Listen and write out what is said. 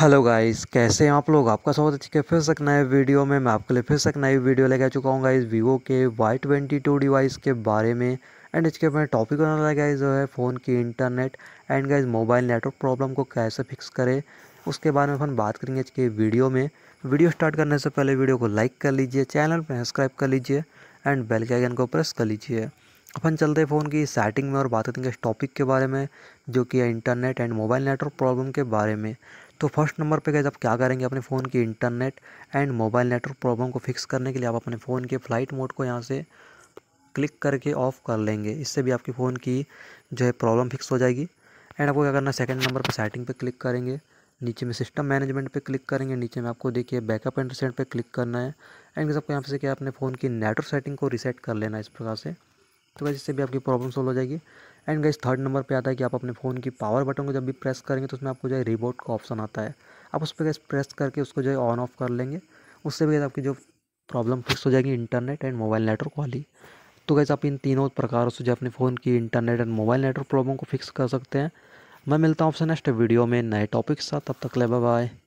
hello guys कैसे हैं आप लोग आपका स्वागत है फिर से एक नए वीडियो में मैं आपके लिए फिर से एक नई वीडियो आ चुका हूँ गाइस वीवो के वाई ट्वेंटी टू डिवाइस के बारे में एंड इसके मैं टॉपिक होने वाला गाइस जो है फ़ोन की internet and guys mobile network problem को कैसे फिक्स करें उसके बारे में अपन बात करेंगे आज के वीडियो में वीडियो स्टार्ट करने से पहले वीडियो को लाइक कर लीजिए चैनल पर सब्सक्राइब कर लीजिए एंड बेल के आइकन को प्रेस कर लीजिए अपन चलते हैं फ़ोन की सेटिंग में और बात करेंगे इस टॉपिक के बारे में जो कि है internet and mobile network problem के बारे में तो फर्स्ट नंबर पे गए आप क्या करेंगे अपने फ़ोन की internet and mobile network problem को फिक्स करने के लिए आप अपने फ़ोन के फ़्लाइट मोड को यहाँ से क्लिक करके ऑफ़ कर लेंगे इससे भी आपके फ़ोन की जो है प्रॉब्लम फिक्स हो जाएगी एंड आपको क्या करना है सेकेंड नंबर पर सेटिंग पर क्लिक करेंगे नीचे में सिस्टम मैनेजमेंट पे क्लिक करेंगे नीचे में आपको देखिए बैकअप एंड रिसेंट पे क्लिक करना है एंड आपको यहाँ से क्या अपने फ़ोन की नेटवर्क सेटिंग को रिसेट कर लेना है इस प्रकार से तो वैसे इससे भी आपकी प्रॉब्लम सॉल्व हो जाएगी एंड गाइज थर्ड नंबर पे आता है कि आप अपने फ़ोन की पावर बटन को जब भी प्रेस करेंगे तो उसमें आपको जो है रिबोट का ऑप्शन आता है आप उस पर गैस प्रेस करके उसको जो है ऑन ऑफ कर लेंगे उससे भी आपकी जो प्रॉब्लम फिक्स हो जाएगी इंटरनेट एंड मोबाइल नेटवर्क वाली तो गैस आप इन तीनों प्रकारों से जो अपने फ़ोन की internet and mobile network problem को फिक्स कर सकते हैं मैं मिलता हूँ आपसे नेक्स्ट वीडियो में नए टॉपिक के साथ तब तक ले बाय